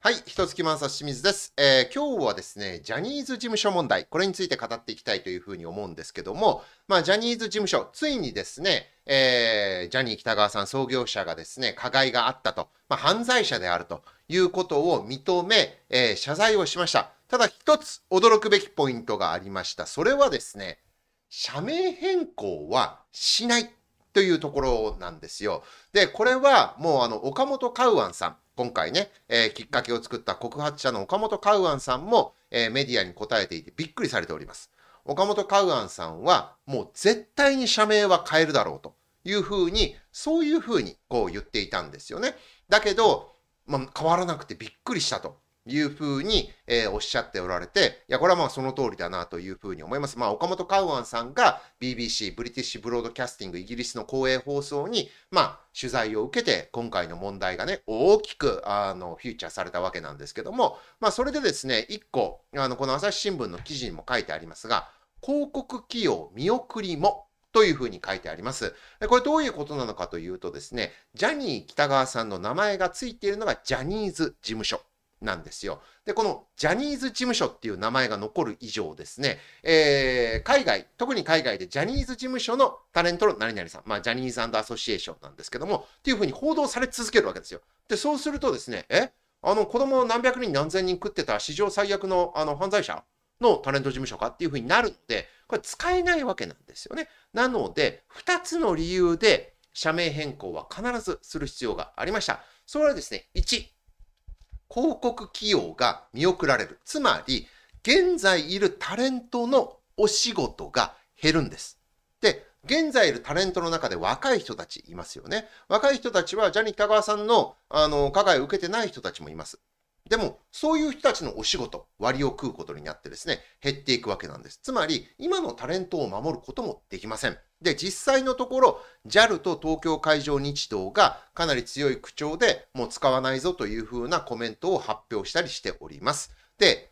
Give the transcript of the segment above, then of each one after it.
はい、一月満冊清水です、えー、今日はですね、ジャニーズ事務所問題、これについて語っていきたいというふうに思うんですけども、まあ、ジャニーズ事務所、ついにですね、えー、ジャニー北川さん創業者がですね、加害があったと、まあ、犯罪者であるということを認め、えー、謝罪をしました。ただ一つ驚くべきポイントがありました。それはですね、社名変更はしないというところなんですよ。で、これはもうあの、岡本カウアンさん、今回ね、えー、きっかけを作った告発者の岡本カウアンさんも、えー、メディアに答えていてびっくりされております。岡本カウアンさんは、もう絶対に社名は変えるだろうというふうに、そういうふうにこう言っていたんですよね。だけど、まあ、変わらなくてびっくりしたというふうに、えー、おっしゃっておられて、いや、これはまあその通りだなというふうに思います。まあ、岡本カウアンさんが BBC、ブリティッシュブロードキャスティング、イギリスの公営放送に、まあ、取材を受けて、今回の問題がね、大きく、あの、フィーチャーされたわけなんですけども、まあ、それでですね、一個、あの、この朝日新聞の記事にも書いてありますが、広告起用見送りもというふうに書いてあります。これどういうことなのかというとですね、ジャニー喜多川さんの名前がついているのがジャニーズ事務所なんですよ。で、このジャニーズ事務所っていう名前が残る以上ですね、えー、海外、特に海外でジャニーズ事務所のタレントの何々さん、まあ、ジャニーズアソシエーションなんですけども、っていうふうに報道され続けるわけですよ。で、そうするとですね、えあの子供を何百人何千人食ってた史上最悪のあの犯罪者のタレント事務所かっていうふうになるので、これ使えないわけなんですよね。なので、2つの理由で社名変更は必ずする必要がありました。それはですね、1、広告起用が見送られる。つまり、現在いるタレントのお仕事が減るんです。で、現在いるタレントの中で若い人たちいますよね。若い人たちは、ジャニー北川さんの、あの、加害を受けてない人たちもいます。でも、そういう人たちのお仕事、割を食うことになってですね、減っていくわけなんです。つまり、今のタレントを守ることもできません。で、実際のところ、JAL と東京海上日動がかなり強い口調で、もう使わないぞというふうなコメントを発表したりしております。で、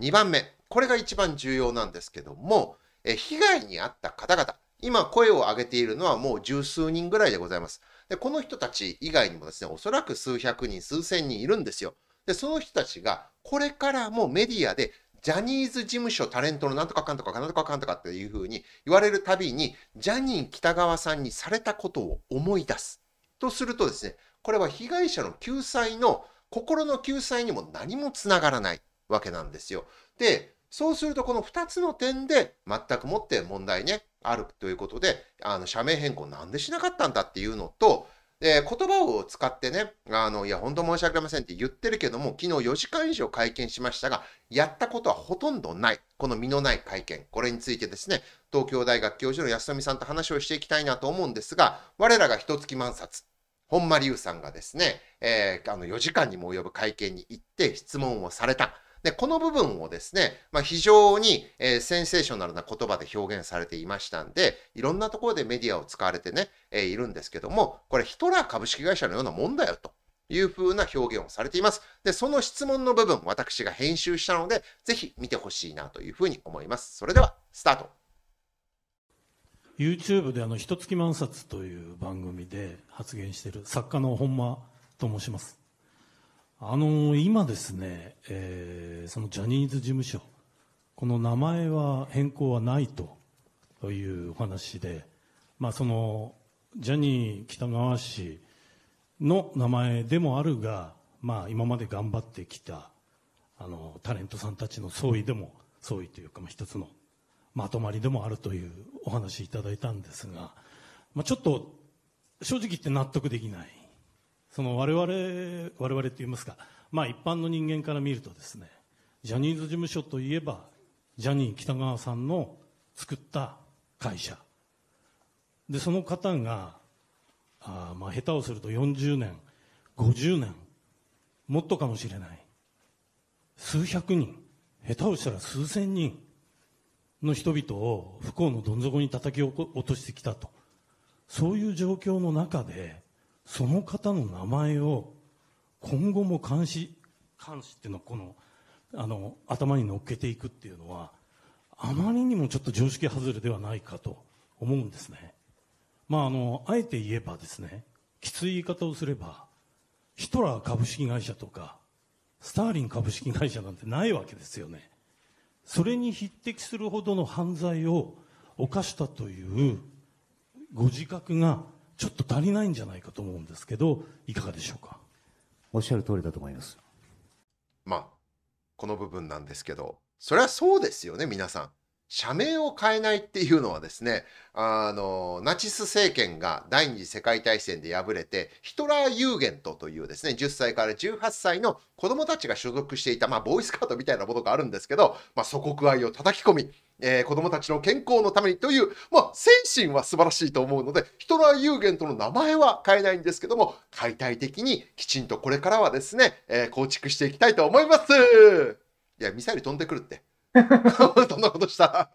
2番目、これが一番重要なんですけども、え被害に遭った方々、今声を上げているのはもう十数人ぐらいでございます。で、この人たち以外にもですね、おそらく数百人、数千人いるんですよ。で、その人たちが、これからもメディアで、ジャニーズ事務所タレントのなんとかかんとかかなんとかかんとかっていうふうに言われるたびに、ジャニー北川さんにされたことを思い出す。とするとですね、これは被害者の救済の、心の救済にも何もつながらないわけなんですよ。で、そうするとこの2つの点で全くもって問題ね、あるということで、あの社名変更なんでしなかったんだっていうのと、で、言葉を使ってね、あの、いや、本当申し訳ありませんって言ってるけども、昨日4時間以上会見しましたが、やったことはほとんどない。この身のない会見。これについてですね、東京大学教授の安富さんと話をしていきたいなと思うんですが、我らが一月満冊。本間隆さんがですね、えー、あの4時間にも及ぶ会見に行って質問をされた。で、この部分をですね、まあ、非常に、えー、センセーショナルな言葉で表現されていましたんで、いろんなところでメディアを使われてね、えー、いるんですけども、これヒトラー株式会社のようなもんだよと。いう風な表現をされています。で、その質問の部分、私が編集したので、ぜひ見てほしいなという風に思います。それでは、スタート。YouTube であの、一月万冊という番組で発言している作家の本間と申します。今ですね、ジャニーズ事務所、この名前は変更はないというお話で、ジャニー喜多川氏の名前でもあるが、今まで頑張ってきたタレントさんたちの総意でも、総意というか、一つのまとまりでもあるというお話いただいたんですが、ちょっと正直言って納得できない。その我々、我々と言いますか、まあ一般の人間から見るとですね、ジャニーズ事務所といえば、ジャニー喜多川さんの作った会社。で、その方が、あまあ下手をすると40年、50年、もっとかもしれない。数百人、下手をしたら数千人の人々を不幸のどん底に叩き落としてきたと。そういう状況の中で、その方の名前を今後も監視監視っていうのこのあの頭に乗っけていくっていうのはあまりにもちょっと常識外れではないかと思うんですね、まあ、あのあえて言えばですねきつい言い方をすればヒトラー株式会社とかスターリン株式会社なんてないわけですよねそれに匹敵するほどの犯罪を犯したというご自覚がちょっと足りないんじゃないかと思うんですけど、いかがでしょうか。おっしゃる通りだと思います。まあ、この部分なんですけど、それはそうですよね、皆さん。社名を変えないっていうのはですね、あの、ナチス政権が第二次世界大戦で敗れて、ヒトラー・ユーゲントというですね、10歳から18歳の子供たちが所属していた、まあ、ボーイスカートみたいなものがあるんですけど、まあ、祖国愛を叩き込み、えー、子供たちの健康のためにという、まあ、精神は素晴らしいと思うので、ヒトラー有限との名前は変えないんですけども、解体的にきちんとこれからはですね、えー、構築していきたいと思います。いや、ミサイル飛んでくるって。そんなことした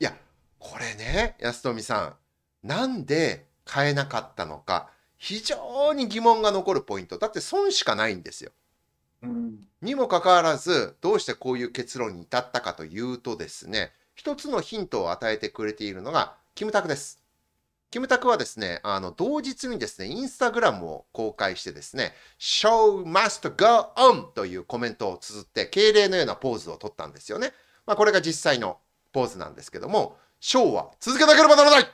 いや、これね、安富さん、なんで変えなかったのか、非常に疑問が残るポイント。だって損しかないんですよ。にもかかわらず、どうしてこういう結論に至ったかというとですね、一つのヒントを与えてくれているのが、キムタクです。キムタクはですね、あの、同日にですね、インスタグラムを公開してですね、show must go on というコメントを綴って、敬礼のようなポーズを取ったんですよね。まあ、これが実際のポーズなんですけども、ショーは続けなければならない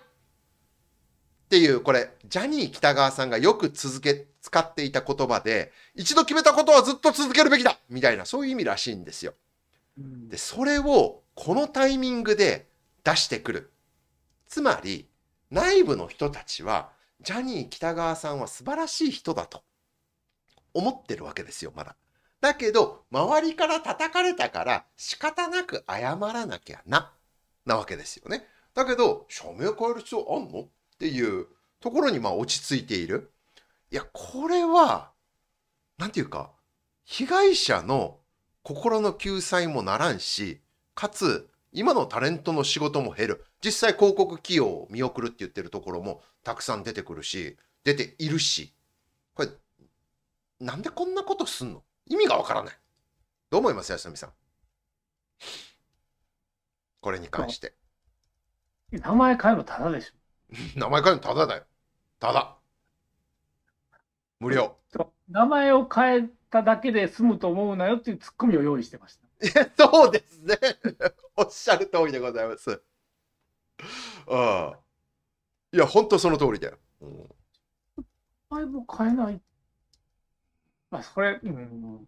っていう、これ、ジャニー北川さんがよく続け、使っていた言葉で、一度決めたことはずっと続けるべきだみたいな、そういう意味らしいんですよ。で、それをこのタイミングで出してくる。つまり、内部の人たちは、ジャニー北川さんは素晴らしい人だと思ってるわけですよ、まだ。だけど、周りから叩かれたから仕方なく謝らなきゃな、なわけですよね。だけど、署名変える必要あんのっていうところにまあ落ち着いている。いや、これは、なんていうか、被害者の心の救済もならんし、かつ、今のタレントの仕事も減る。実際広告起用を見送るって言ってるところもたくさん出てくるし、出ているし。これ、なんでこんなことすんの意味がわからない。どう思います、安住さん。これに関して。名前変えばただでしょ。名前変えるのただだよ。ただ。無料。名前を変えただけで済むと思うなよっていうツッコミを用意してました。いや、そうですね。おっしゃる通りでございます。ああ。いや、本当その通りだよ。名前も変えない。まあ、それ、うん。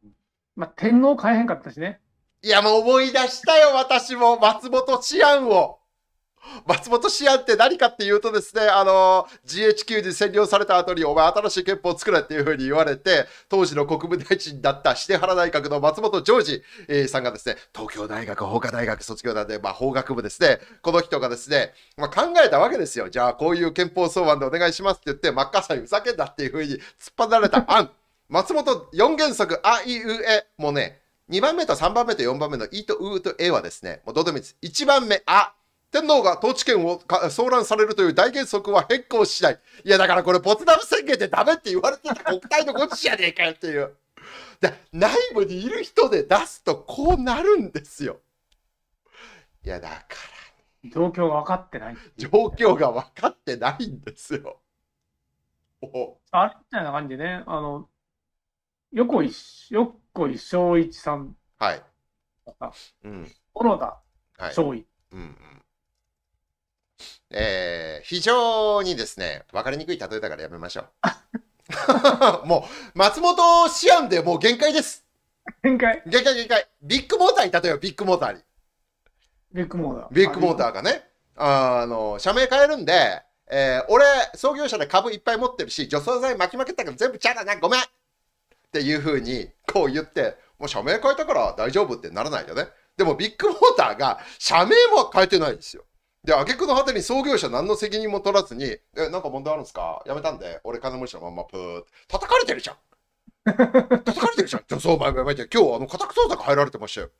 まあ、天皇変えへんかったしね。いや、もう思い出したよ、私も。松本治安を。松本市案って何かっていうとですね、あの、GHQ に占領された後に、お前新しい憲法を作れっていうふうに言われて、当時の国務大臣だったして原大学の松本常治、えー、さんがですね、東京大学法科大学卒業なんで、まあ、法学部ですね、この人がですね、まあ、考えたわけですよ。じゃあ、こういう憲法草案でお願いしますって言って、真っ赤さにふざけんなっていうふうに突っ張られた案。松本四原則、あいうえもね、2番目と3番目と4番目のいとうとえはですね、もうどうでもいいです。1番目、あ、天皇が統治権を騒乱されるという大原則は変更しない。いや、だからこれ、ポツダム宣言でダメって言われてた国体のゴチじゃねえかよっていう。で、内部にいる人で出すとこうなるんですよ。いや、だから。状況が分かってない、ね、状況が分かってないんですよ。おあれみたいな感じでね、あの、横井、横井正一さん。はい。うん。小野田翔一。はい、うんえー、非常にですね、分かりにくい例えだからやめましょう。もう、松本思案でもう限界です。限界限界限界。ビッグモーターに例えよう、ビッグモーターに。ビッグモーター。ビッグモーターがね、あの、社名変えるんで、えー、俺、創業者で株いっぱい持ってるし、除草剤巻きまけたから全部ちゃだな、ごめんっていうふうに、こう言って、もう社名変えたから大丈夫ってならないよね。でもビッグモーターが社名も変えてないんですよ。で、挙句の果てに創業者何の責任も取らずに、え、なんか問題あるんですかやめたんで、俺金持ちのまんまプーって。叩かれてるじゃん 叩かれてるじゃんそう、まま今日あの家宅捜索入られてましたよ。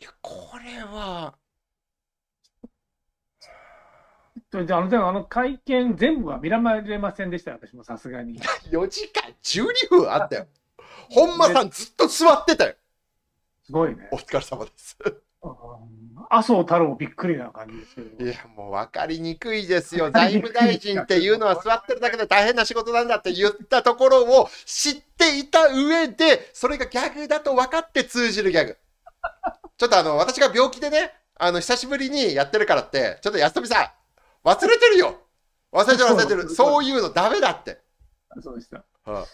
いや、これは。じゃあ、あの、あの会見全部は見られませんでした私もさすがに。4 時間12分あったよ。本間さんずっと座ってたよ。すごいね。お疲れ様です。麻生太郎びっくりな感じですけど。いや、もう分かりにくいですよ。財務大臣っていうのは座ってるだけで大変な仕事なんだって言ったところを知っていた上で、それがギャグだと分かって通じるギャグ。ちょっとあの、私が病気でね、あの、久しぶりにやってるからって、ちょっと安富さん、忘れてるよ忘れてる忘れてる。そういうのダメだって。そうでした。はあ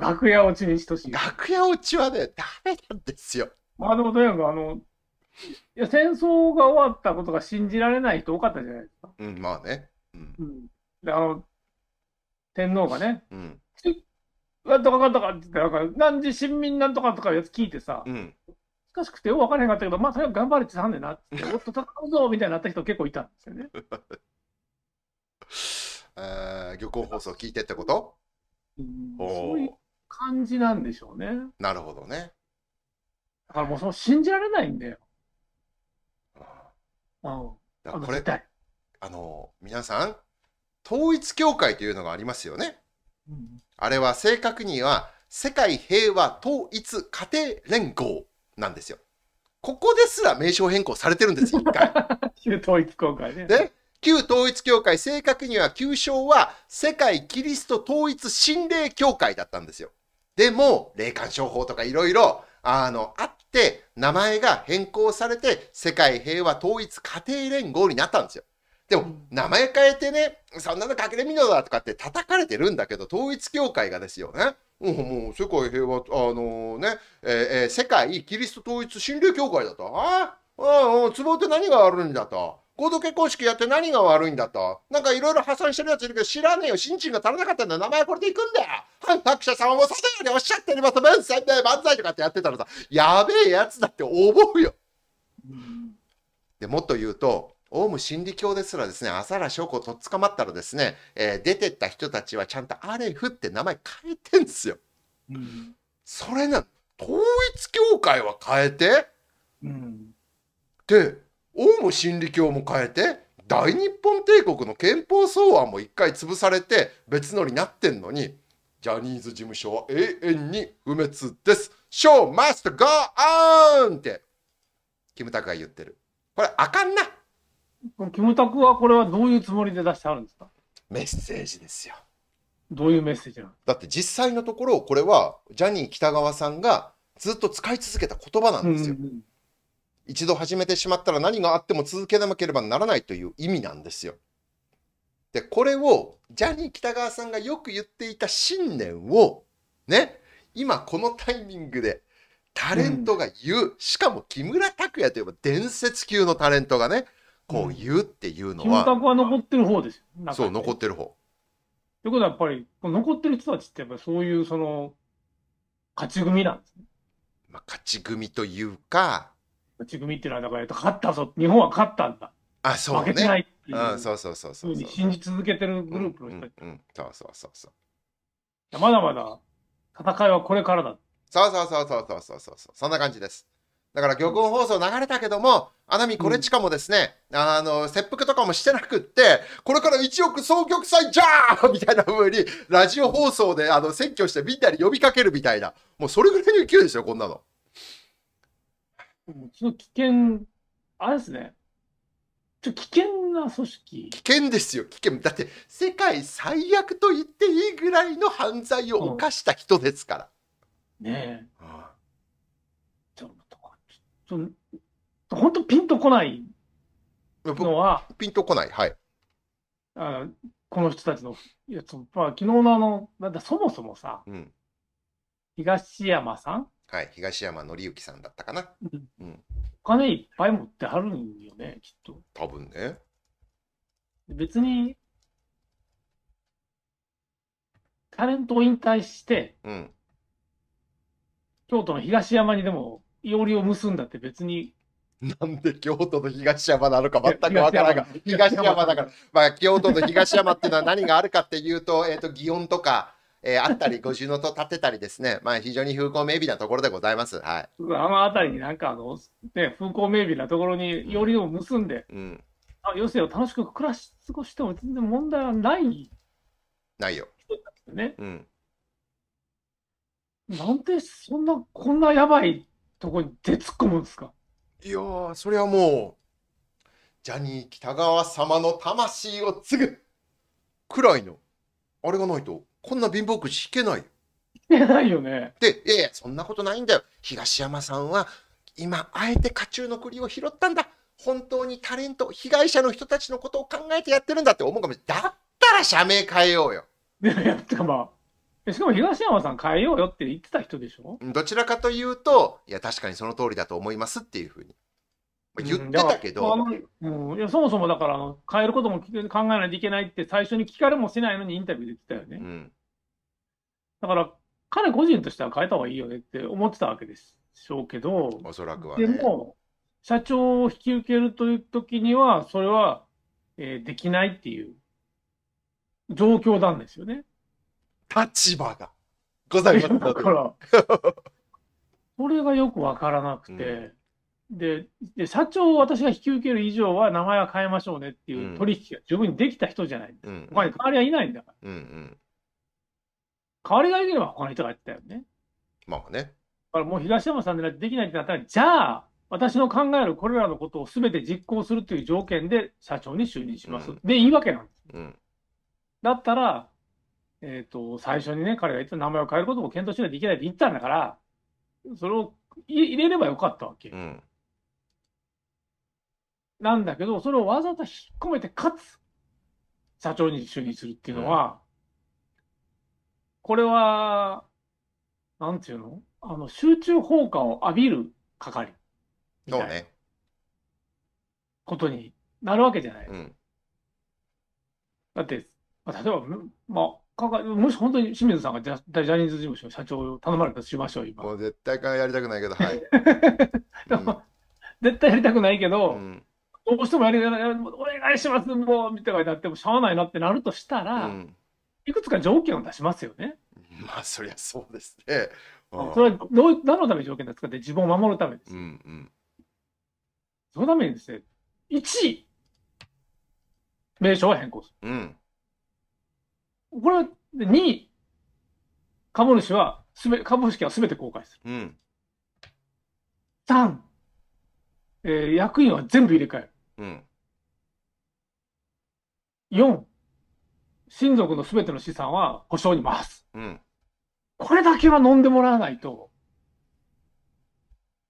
楽屋落ちに等しい。楽屋落ちはね、ダメなんですよ。まあでもとにかくあの、いや、戦争が終わったことが信じられない人多かったじゃないですか。うん、まあね。うん。で、あの、天皇がね、うん。なんとかかんとかって言って、なんか、何時臣民なんとかとかやつ聞いてさ、うん。難しくてよく分からへんかったけど、まあ、とにかく頑張れってたんでなって、おっと戦うぞみたいになった人結構いたんですよね。えー、漁港放送聞いてってこと、うん、そういう感じなんでしょうね。なるほどね。だからもうその信じられないんだよ。だからこれあの皆さん統一教会というのがありますよね、うん、あれは正確には世界平和統一家庭連合なんですよここですら名称変更されてるんですよ一回 旧統一教会ねで旧統一教会正確には旧称は世界キリスト統一心霊教会だったんですよでも霊感商法とかいろいろあのあっ、名前が変更されて、世界平和統一家庭連合になったんですよ。でも、名前変えてね、そんなの隠れみのだとかって叩かれてるんだけど、統一教会がですよね。うもう世界平和、あのー、ね、えー、世界キリスト統一神霊協会だと。ああ、うん、壺って何があるんだと。合同結婚式やって何が悪いんだと。なんかいろいろ破産してるやついるけど、知らねえよ。新陳が足らなかったんだよ。名前はこれでいくんだよ。反作者様もそのようにおっしゃっております。文才で漫才とかってやってたらさ、やべえやつだって思うよ。でもっと言うと、オウム真理教ですらですね、朝原翔子とっ捕まったらですね、えー、出てった人たちはちゃんとアレフって名前変えてんですよ。うん、それな、統一教会は変えて、うん、で、オウム真理教も変えて大日本帝国の憲法草案も一回潰されて別のになってんのにジャニーズ事務所は永遠に不滅です。Show must go on! ってキムタクが言ってる。これあかんな。キムタクはこれはどういうつもりで出してあるんですかメッセージですよ。どういうメッセージなのだって実際のところこれはジャニー喜多川さんがずっと使い続けた言葉なんですよ。うんうん一度始めてしまったら何があっても続けなければならないという意味なんですよ。で、これを、ジャニー北川さんがよく言っていた信念を、ね、今このタイミングで、タレントが言う、うん、しかも木村拓哉といえば伝説級のタレントがね、こう言うっていうのは。うん、は残ってる方ですよ。そう、残ってる方。ということはやっぱり、残ってる人たちってやっぱそういうその、勝ち組なんですね。まあ、勝ち組というか、勝ち組っていうのは、だから、勝ったぞ、日本は勝ったんだ。あ、そう、ね、負けてないっていう。ん、そうそうそうそう。信じ続けてるグループの人たそうそうそうそう。まだまだ戦いはこれからだ。そうそうそうそうそうそうそう。そんな感じです。だから、玉音放送流れたけども、穴見これちかもですね、うん、あの、切腹とかもしてなくって、これから1億総局祭じゃーみたいな風に、ラジオ放送で、あの、選挙してみんなに呼びかけるみたいな。もうそれぐらいの勢いですよ、こんなの。うちょっと危険、あれですね。ちょ危険な組織。危険ですよ、危険。だって、世界最悪と言っていいぐらいの犯罪を犯した人ですから。ねちょっと、本当ピンとこないのは。ピンとこない、はい。あこの人たちのやつ、まあ、昨日のあの、だってそもそもさ、うん、東山さんはい、東山紀之さんだったかな。うん。お金いっぱい持ってはるんよね、きっと。多分ね。別に、タレントを引退して、うん、京都の東山にでも、いおりを結んだって別になんで京都の東山なのか全くわからんが、東山だから、まあ、京都の東山っていうのは何があるかっていうと、えっ、ー、と、祇園とか、えー、あったり、五重塔建てたりですね、まあ、非常に風光明媚なところでございます。はい。あの辺りになんかあの、ね、風光明媚なところによりを結んで、うん、うん、あ余生を楽しく暮らし過ごしても全然問題はない。ないよ。ね。うん。なんでそんな、こんなやばいとこに手突っ込むんですかいやー、それはもう、ジャニー喜多川様の魂を継ぐくらいの、あれがないと。こんな貧乏くじ引けないよ。けないよね。で、いやいや、そんなことないんだよ。東山さんは、今、あえて家中の栗を拾ったんだ。本当にタレント、被害者の人たちのことを考えてやってるんだって思うかもしれない。だったら社名変えようよ。いや、やったまあ。しかも東山さん変えようよって言ってた人でしょどちらかというと、いや、確かにその通りだと思いますっていうふうに。言ってたけど、うんいやそもそもだからあの変えることも考えないといけないって最初に聞かれもしないのにインタビューで言ってたよね、うん、だから彼個人としては変えた方がいいよねって思ってたわけでしょうけどおそらくは、ね、でも社長を引き受けるという時にはそれは、えー、できないっていう状況なんですよね立場がございます だからそれがよくわからなくて、うんで、で社長を私が引き受ける以上は名前は変えましょうねっていう取引が十分にできた人じゃないんうん、他に代わりはいないんだから。うんうん、代わりがいれば他の人がやってたよね。まあね。だからもう東山さんでできないってなったら、じゃあ、私の考えるこれらのことをすべて実行するという条件で社長に就任します。うん、で、いいわけなんです。うん、だったら、えっ、ー、と、最初にね、彼が言った名前を変えることも検討しないといけないって言ったんだから、それを入れればよかったわけ。うんなんだけど、それをわざと引っ込めて、かつ、社長に就任するっていうのは、これは、なんていうのあの、集中砲火を浴びる係。そうね。ことになるわけじゃない。だって、例えば、まあ、もし本当に清水さんがジャジャニーズ事務所社長を頼まれたとしましょう、今。もう絶対からやりたくないけど、はい。絶対やりたくないけど、うん、どうしてもやりやお願いします、もう、みたいになっても、しゃあないなってなるとしたら、うん、いくつか条件を出しますよね。まあ、そりゃそうですね。うん、それはどう何のために条件ですかって自分を守るためです。うんうん、そのためにですね、1位、名称は変更する。うん、これは2位、株主はすべ、株式はすべて公開する。うん、3、えー、役員は全部入れ替える。うん。4、親族のすべての資産は保証に回す。うん。これだけは飲んでもらわないと、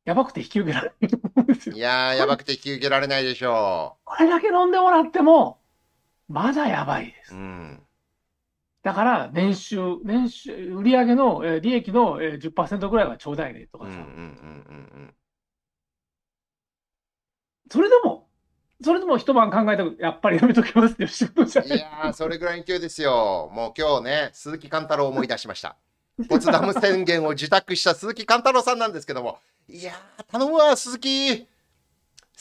やばくて引き受けられないと思うんですよ。いやー、やばくて引き受けられないでしょう。これだけ飲んでもらっても、まだやばいです。うん。だから、年収、年収、売上の、え利益の、えー、10%ぐらいはちょうだいねとかさ。うんうんうんうんうん。それでも、それでも一晩考えたやっぱりやめときますよ、いやそれぐらいに勢いですよ。もう今日ね、鈴木貫太郎を思い出しました。ポツダム宣言を受託した鈴木貫太郎さんなんですけども、いや頼むわ、鈴木。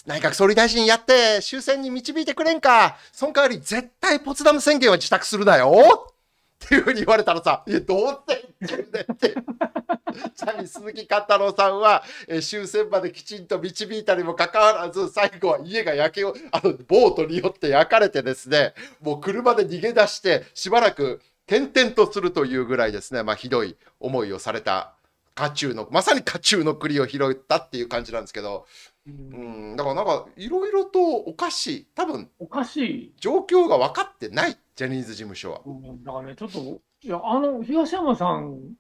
内閣総理大臣やって、終戦に導いてくれんか。その代わり絶対ポツダム宣言は自宅するなよ。っていうふうに言われたらさ、いや、どうって言ってんねって。ちなみに鈴木貫太郎さんは、えー、終戦まできちんと導いたにもかかわらず、最後は家が焼けを、あの、ボートによって焼かれてですね、もう車で逃げ出して、しばらく転々とするというぐらいですね、まあ、ひどい思いをされた。渦中の、まさに渦中の栗を拾ったっていう感じなんですけど、うん、だからなんかいろいろとおかしい多分おかしい状況が分かってないジャニーズ事務所は。だからね、ちょっと、いや、あの、東山さん、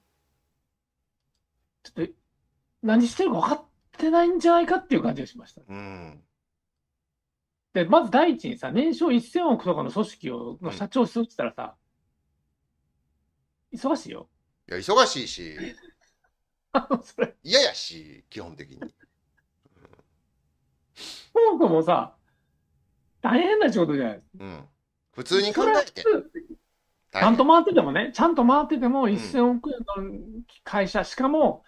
ちょっと、何してるか分かってないんじゃないかっていう感じがしました。うん。で、まず第一にさ、年商1000億とかの組織を、の社長するって言ったらさ、忙しいよ。いや、忙しいし、あそれ、嫌やし、基本的に。フォークもさ、大変な仕事じゃないうん。普通に考えて。ちゃんと回っててもね、ちゃんと回ってても1000億円の会社、うん、しかも、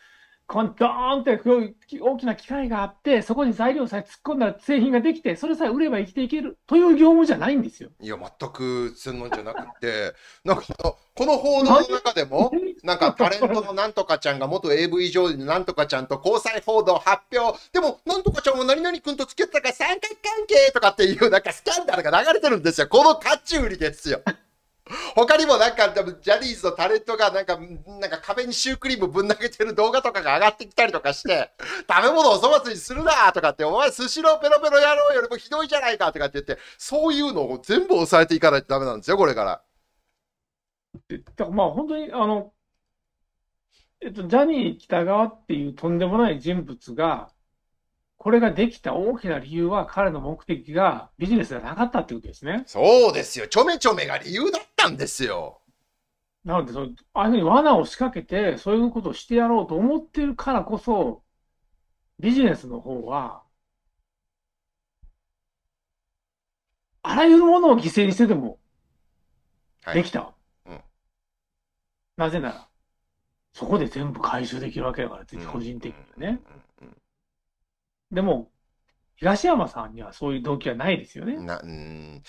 このドーンって大きな機械があって、そこに材料さえ突っ込んだら製品ができて、それさえ売れば生きていけるという業務じゃないんですよ。いや、全く専門じゃなくて、なんかこの報道の中でも、なんかタレントのなんとかちゃんが元 AV 上司のなんとかちゃんと交際報道発表。でも、なんとかちゃんは何々君と付き合ってたから三角関係とかっていうなんかスキャンダルが流れてるんですよ。このタッチ売りですよ。他にもなんか、ジャニーズのタレントがなんか、なんか壁にシュークリームぶん投げてる動画とかが上がってきたりとかして、食べ物を粗末にするなとかって、お前スシローペロペロ野郎よりもひどいじゃないかとかって言って、そういうのを全部抑えていかないとダメなんですよ、これから。まあ本当に、あの、えっと、ジャニー北川っていうとんでもない人物が、これができた大きな理由は彼の目的がビジネスじゃなかったってことですね。そうですよ。ちょめちょめが理由だったんですよ。なのでその、ああいうふうに罠を仕掛けて、そういうことをしてやろうと思ってるからこそ、ビジネスの方は、あらゆるものを犠牲にしてでも、できた。はいうん、なぜなら、そこで全部回収できるわけだから、個人的にね。でも、東山さんにはそういう動機はないですよね。なうん。うん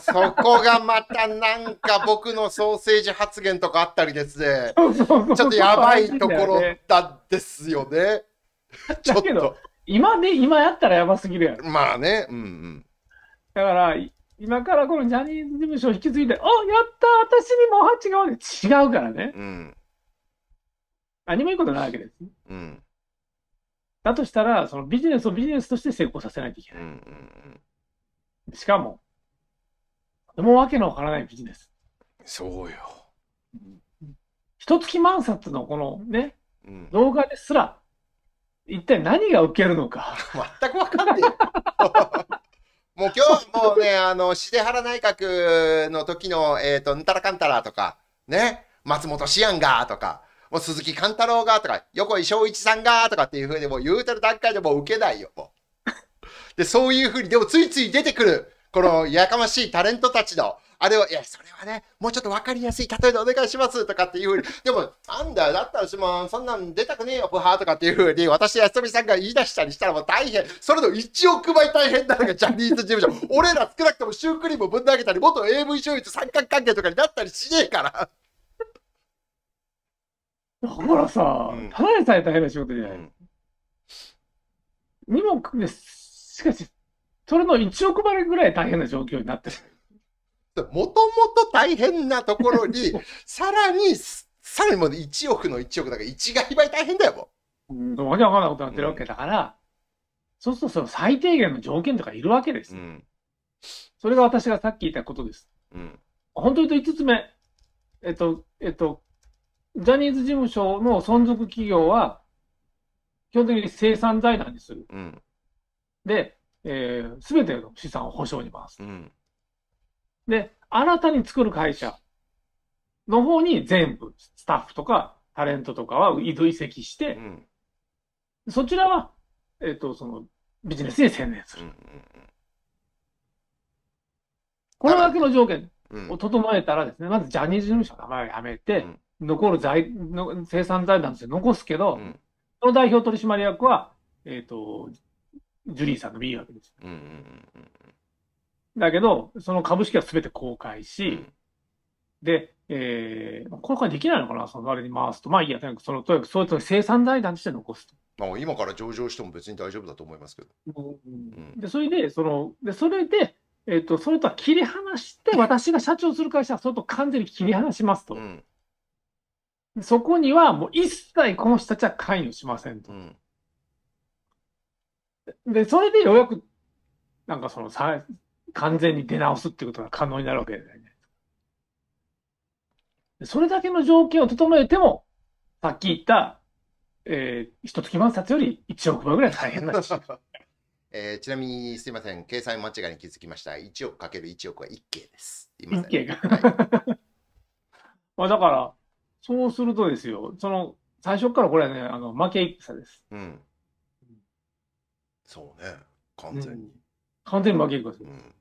そこがまたなんか僕のソーセージ発言とかあったりですね、ちょっとやばいところだですよね。ちょっと。今ね、今やったらやばすぎるやん。まあね、うんうん。だから、今からこのジャニーズ事務所を引き継いで、おやった私にもハチが違うからね。うん。何もいいことないわけです。うん。だとしたら、そのビジネスをビジネスとして成功させないといけない。うんうんうん、しかも、でもわけのわからないビジネス。そうよ。一月万冊のこのね、うん、動画ですら、一体何が受けるのか。全くわかんない。もう今日もうね、あの、シデハラ内閣の時の、えっ、ー、と、んたらかんたらとか、ね、松本志ンがとか、もう鈴木貫太郎がとか、横井翔一さんがとかっていうふうにもう言うてる段階でもう受けないよ、もう。で、そういうふうに、でもついつい出てくる、このやかましいタレントたちの、あれを、いや、それはね、もうちょっと分かりやすい例えでお願いしますとかっていうふうに、でも、なんだよ、だったらしもそんなん出たくねえよ、プはーとかっていうふうに、私や富さんが言い出したりしたらもう大変、それの1億倍大変なのがジャニーズ事務所。俺ら少なくともシュークリームぶん投げたり、元 AV 女優と三角関係とかになったりしねえから。だからさ、うん、ただでさえ大変な仕事じゃない。にも、しかし、それの1億倍ぐらい大変な状況になってる。もともと大変なところに、さらに、さらにもう1億の1億だから、1が倍大変だよ、もう。わけわかんないことになってるわけだから、うん、そうするとその最低限の条件とかいるわけです。うん、それが私がさっき言ったことです。うん、本当に言うと5つ目。えっと、えっと、ジャニーズ事務所の存続企業は、基本的に生産財団にする。うん、で、す、えー、べ、ての資産を保証に回す。うんで、新たに作る会社の方に全部、スタッフとかタレントとかは移籍して、うん、そちらは、えっ、ー、と、その、ビジネスに専念する。うんうんこれだけの条件を整えたらですね、うん、まずジャニーズ事務所の名前をやめて、うん、残る財の生産財団として残すけど、その代表取締役は、えっ、ー、と、ジュリーさんのもいいわけです。うんうんうんだけど、その株式はすべて公開し、で、えー、公開できないのかな、そのあれに回すと。まあいいや、とにかく、その、とにかく、そういう生産財団として残すと。まあ、今から上場しても別に大丈夫だと思いますけど。うんで、それで、その、で、それで、えっ、ー、と、それとは切り離して、私が社長する会社は、それと完全に切り離しますと。うん、そこには、もう一切この人たちは関与しませんと。うん、で、それでようやく、なんかその、完全に出直すってことが可能になるわけだよね。それだけの条件を整えても、さっき言った、えー、一月万冊より1億倍ぐらい大変なし。えー、ちなみにすみません、計算間違いに気づきました。1億かける1億は1計です。1計が。はい、まあだから、そうするとですよ、その、最初からこれはね、あの負け戦です。うん。そうね、完全に。うん、完全に負け戦です。うん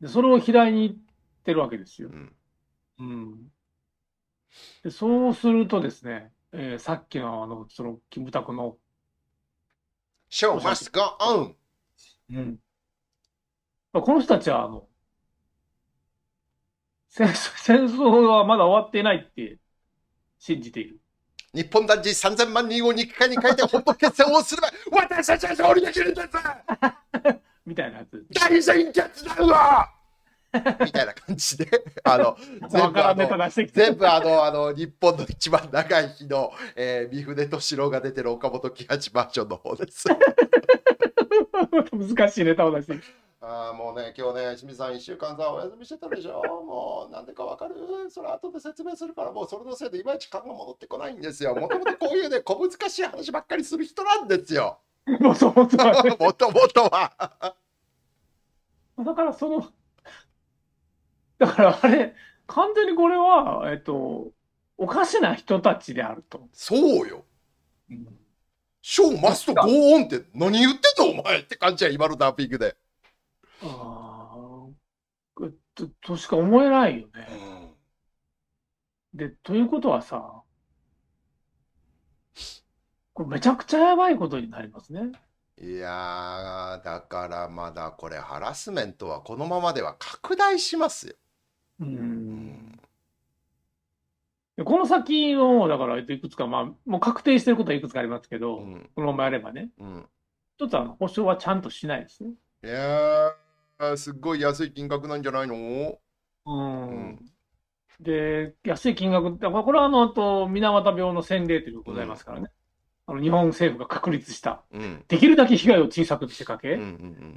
で、それを開いに行ってるわけですよ。うん。うん、でそうするとですね、えー、さっきのあの、その、キムタクの。Show must go on! うん。この人たちは、あの、戦争はまだ終わってないって信じている。日本男児3000万人を日課に変えて本当決戦をすれば 私たちは勝利できるんですみたいなやつ。大決断はみたいな感じで、あの、全部あの、全部あの、あの、日本の一番長い日の、えー、三船と郎が出てる岡本喜八バージョンの方です。難しいネタを出して。あもうね、今日ね、清水さん1週間さ、お休みしてたでしょ。もう、なんでかわかるそれ後で説明するから、もうそれのせいでいまいち感が戻ってこないんですよ。もともとこういうね、小難しい話ばっかりする人なんですよ。もともとは、もともとはだからその、だからあれ、完全にこれは、えっと、おかしな人たちであると。そうよ。うん、ショーマストゴーオンって何言ってんのお前って感じや、今のダーピングで。ああ、と、としか思えないよね。うん、で、ということはさ、これめちゃくちゃやばいことになりますね。いやー、だからまだこれハラスメントはこのままでは拡大しますよ。ううんこの先を、だから、いくつか、まあ、もう確定してることはいくつかありますけうど、ん。このままやればね、うん。一つはあの保証はちゃんとしないですね。いやー、すっごい安い金額なんじゃないのううん。で、安い金額って、これはあの、あと水俣病の洗礼というのがございますからね。あの日本政府が確立した、うん、できるだけ被害を小さく見せかけ、うんうんう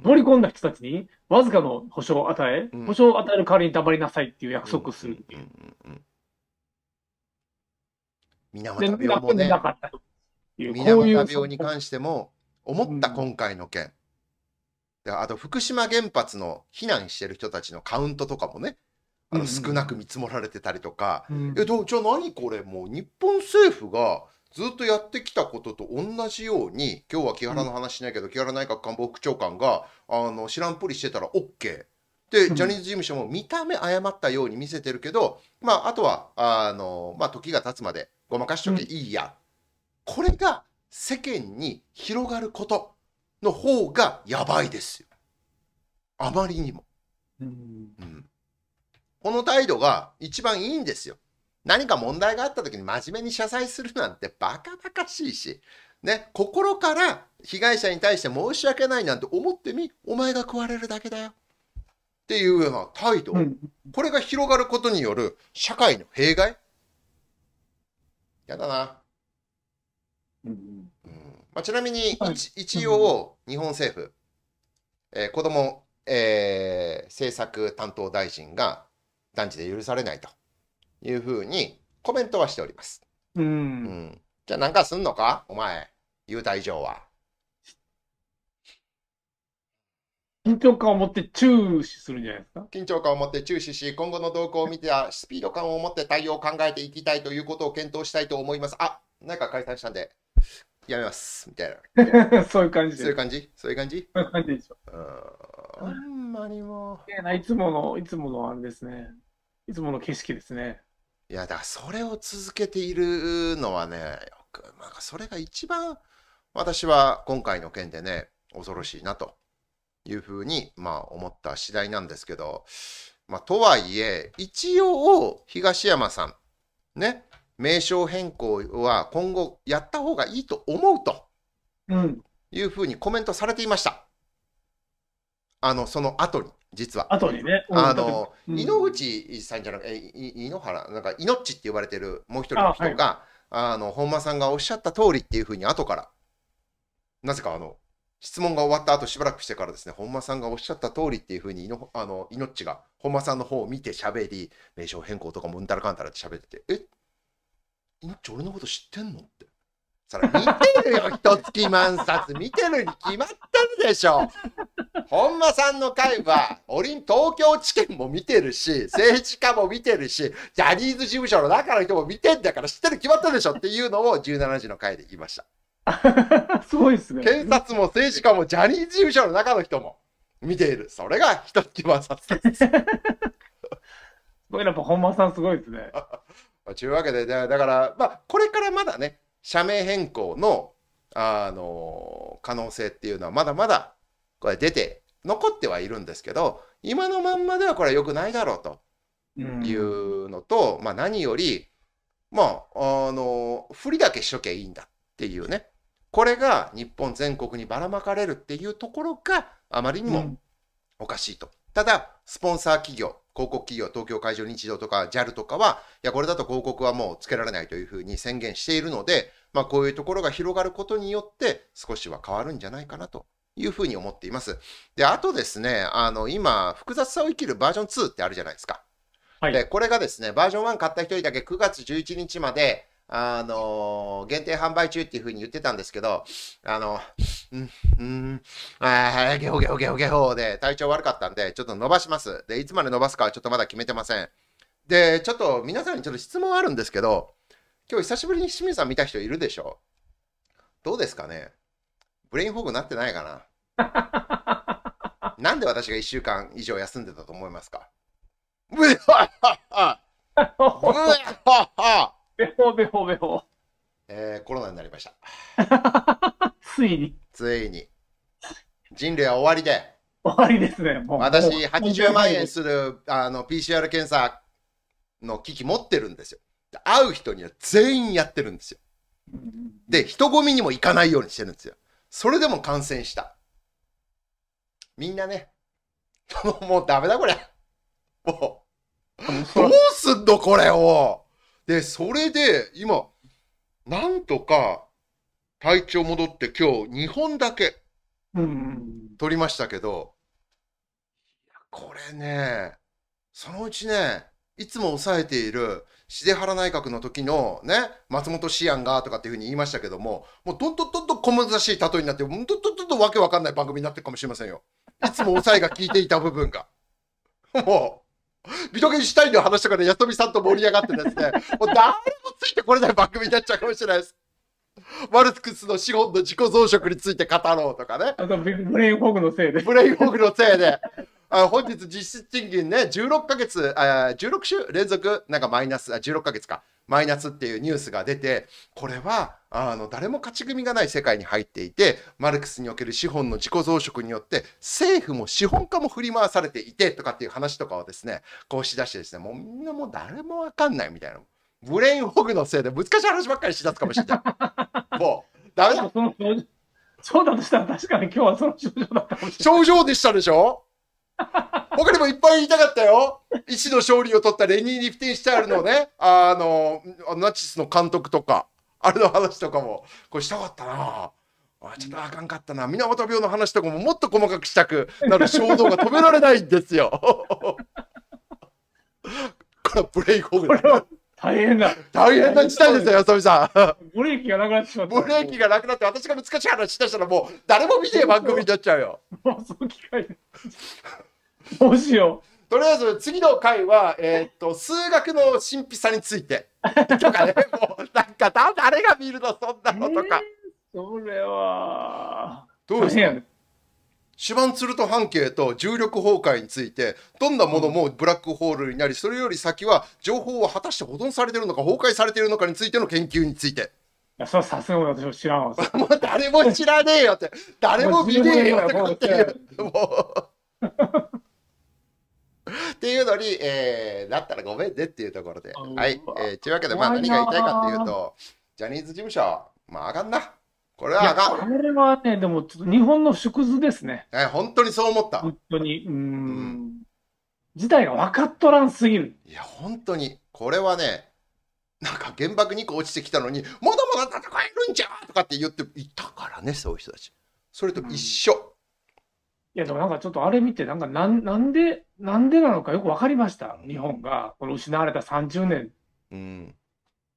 ん、乗り込んだ人たちにわずかの保証を与え、うん、保証を与える代わりに黙りなさいっていう約束をするっていう。水俣病もね、水俣病に関しても、思った今回の件、うん、あと福島原発の避難してる人たちのカウントとかもね、あの少なく見積もられてたりとか、え、うん、じゃあ何これ、もう日本政府が。ずっとやってきたことと同じように今日は木原の話しないけど、うん、木原内閣官房副長官があの知らんぷりしてたら OK でジャニーズ事務所も見た目誤ったように見せてるけど、まあ、あとはあの、まあ、時が経つまでごまかしとけいいや、うん、これが世間に広がることの方がやばいですよあまりにも、うん、この態度が一番いいんですよ何か問題があった時に真面目に謝罪するなんてバカバカしいし、ね、心から被害者に対して申し訳ないなんて思ってみ、お前が食われるだけだよ。っていうような態度、これが広がることによる社会の弊害やだな。うんまあ、ちなみに、一応、日本政府、えー、子ども、えー、政策担当大臣が断じて許されないと。いうふうにコメントはしております。うん、うん、じゃあ何かすんのかお前、言うた以上は。緊張感を持って注視するんじゃないですか緊張感を持って注視し、今後の動向を見て、スピード感を持って対応を考えていきたいということを検討したいと思います。あ、なんか解散したんで、やめます。みたいな。そういう感じそういう感じそういう感じそういう感じでしょ。うあんまりもう。いつもの、いつものあれですね。いつもの景色ですね。いやだからそれを続けているのはねよくなんかそれが一番私は今回の件でね恐ろしいなというふうにまあ思った次第なんですけどまあとはいえ一応東山さんね名称変更は今後やった方がいいと思うと、うん、いうふうにコメントされていました。あの、その後に。実は。にね。あの、うん、井ノ口さんじゃなくて、井ノ原、なんか、いのっちって呼ばれてるもう一人の人が、あはい、あの、本間さんがおっしゃった通りっていうふうに、後から、なぜか、あの、質問が終わった後しばらくしてからですね、本間さんがおっしゃった通りっていうふうにいの、あの、いのっちが本間さんの方を見て喋り、名称変更とかもうんたらかんたらって喋ってて、えいのっち俺のこと知ってんのって。それ見てるよ、ひつ月万冊見てるに決まったんでしょ。本間さんの会は、オリン、東京地検も見てるし、政治家も見てるし、ジャニーズ事務所の中の人も見てんだから知ってる決まったでしょっていうのを17時の会で言いました。すごいですね。検察も政治家もジャニーズ事務所の中の人も見ている。それがひつ月万冊です。すごいやっぱ本間さんすごいですね。と いうわけで、だから、まあ、これからまだね、社名変更の、あの、可能性っていうのはまだまだ、これ出て、残ってはいるんですけど、今のまんまではこれは良くないだろうというのと、まあ何より、まあ、あの、振りだけしとけいいんだっていうね。これが日本全国にばらまかれるっていうところがあまりにもおかしいと。ただ、スポンサー企業、広告企業、東京海上日動とか JAL とかは、いや、これだと広告はもうつけられないというふうに宣言しているので、まあ、こういうところが広がることによって、少しは変わるんじゃないかなというふうに思っています。で、あとですね、あの、今、複雑さを生きるバージョン2ってあるじゃないですか。はい、で、これがですね、バージョン1買った人にだけ9月11日まで、あの、限定販売中っていうふうに言ってたんですけど、あの、うん、うん、あー、ゲホゲホゲホゲホで体調悪かったんで、ちょっと伸ばします。で、いつまで伸ばすかはちょっとまだ決めてません。で、ちょっと皆さんにちょっと質問あるんですけど、今日久しぶりに清水さん見た人いるでしょどうですかねブレインフォグなってないかな なんで私が1週間以上休んでたと思いますかうわっはっはべほべほべほ。えー、コロナになりました。ついに。ついに。人類は終わりで。終わりですね、もう。私、80万円するあの PCR 検査の機器持ってるんですよ。会う人には全員やってるんですよ。で、人混みにも行かないようにしてるんですよ。それでも感染した。みんなね、もうダメだこれ。もう、どうすんのこれを。で、それで、今、なんとか、体調戻って今日2本だけ、取りましたけど、これね、そのうちね、いつも抑えている、重原内閣の時のね、松本思案がとかっていうふうに言いましたけども、もうどんどんどんどん小難しい例えになって、どんどんどんどんわけわかんない番組になってるかもしれませんよ。いつも抑えが効いていた部分が。もビドゲンシュタインの話とかで、安富さんと盛り上がってですね、もう誰もついてこれない番組になっちゃうかもしれないです。マルクスの資本の自己増殖について語ろうとかね。あとブレインフォグのせいで。ブレインフォグのせいで。あ本日実質賃金ね、16ヶ月、あ16週連続、なんかマイナス、あ16ヶ月か、マイナスっていうニュースが出て、これは、あの、誰も勝ち組がない世界に入っていて、マルクスにおける資本の自己増殖によって、政府も資本家も振り回されていて、とかっていう話とかをですね、こうしだしてですね、もうみんなもう誰もわかんないみたいな。ブレインホグのせいで難しい話ばっかりしだすかもしれない。もう、ダメだ。そうだとしたら確かに今日はその症状だったかもしれない。症状でしたでしょ 他にもいっぱい言いたかったよ。一の勝利を取ったレニー・リフティンシュタールのね、あの、ナチスの監督とか、あれの話とかも、これしたかったなあちょっとあかんかったな。水俣病の話とかももっと細かくしたくなる衝動が止められないんですよ。これはブレイクオフだ。大変だ。大変な事態ですよ、安富さん。ブレーキがなくなってしまった。ブレーキがなくなって、私が難しい話したら、もう誰も見てえ番組になっちゃうよ。もうその機会。どうしよう。とりあえず、次の回は、えー、っと、数学の神秘さについて。とかね、もう、なんか、誰が見るの、そんなのとか。えー、それは。どうですか、シュバンツルト半径と重力崩壊についてどんなものもブラックホールになりそれより先は情報は果たして保存されてるのか崩壊されてるのかについての研究について。いや、それさすがに私も知らんわ。もう誰も知らねえよって、誰も見ねえよってこって。もう。っていうのに、えー、だったらごめんねっていうところで。はい。えー、というわけで、まあ、何が言いたいかっていうと、ジャニーズ事務所、まあ、あがんな。これはあかん。これはね、でも、日本の縮図ですね。え、本当にそう思った。本当に。うんん事態が分かっとらんすぎる。いや、本当に。これはね、なんか原爆2個落ちてきたのに、まだまだ戦えるんじゃとかって言っていたからね、そういう人たち。それと一緒。うん、いや、でもなんかちょっとあれ見て、なんかなん、なんで、なんでなのかよく分かりました。日本が、この失われた30年。うん。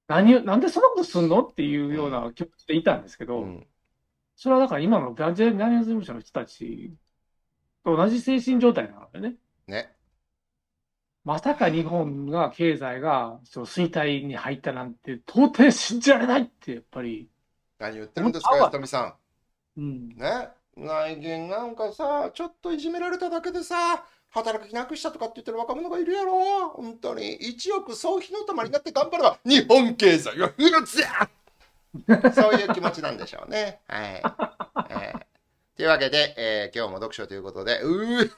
何、なんでそんなことすんのっていうような気持ちでいたんですけど、うん、それはだから今のジャニーズ事務所の人たちと同じ精神状態なのでね。ね。まさか日本が経済がその衰退に入ったなんて到底信じられないってやっぱり。何言ってるんですか、安富さん。うん。ね。内見なんかさ、ちょっといじめられただけでさ、働きなくしたとかって言ってる若者がいるやろ本当に1億総火の玉になって頑張れば日本経済はフルツやそういう気持ちなんでしょうね。はい。えー、というわけで、えー、今日も読書ということで、うー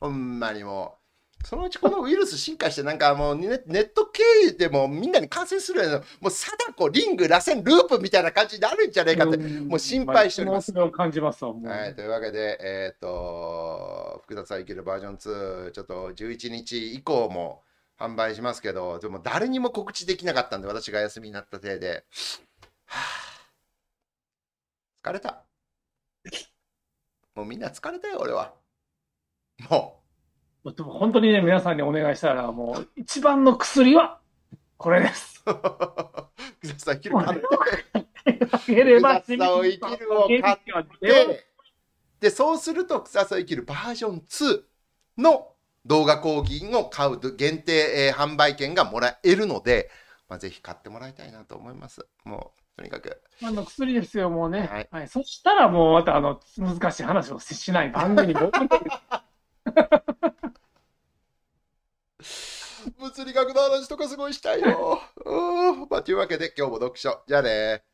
ほんまにもう。そのうちこのウイルス進化してなんかもうネット経由でもみんなに感染するようなもう貞子リング螺旋ループみたいな感じになるんじゃないかってもう心配しております。まあ、感じますはい、というわけで、えっ、ー、と福田さん生きるバージョン2ちょっと11日以降も販売しますけどでも誰にも告知できなかったんで私が休みになったせいで、はあ、疲れたもうみんな疲れたよ俺はもう。本当にね、皆さんにお願いしたら、もう、一番の薬は、これです。皆さん、るか生きるを買って、で、そうすると、草さ生きるバージョン2の動画講義を買うと限定、えー、販売券がもらえるので、まあ、ぜひ買ってもらいたいなと思います。もう、とにかく。あの薬ですよ、もうね。はい。はい、そしたら、もう、また、あの、難しい話をしない番組に僕っ 物理学の話とかすごいしたいよ。うんまあ、というわけで今日も読書。じゃあね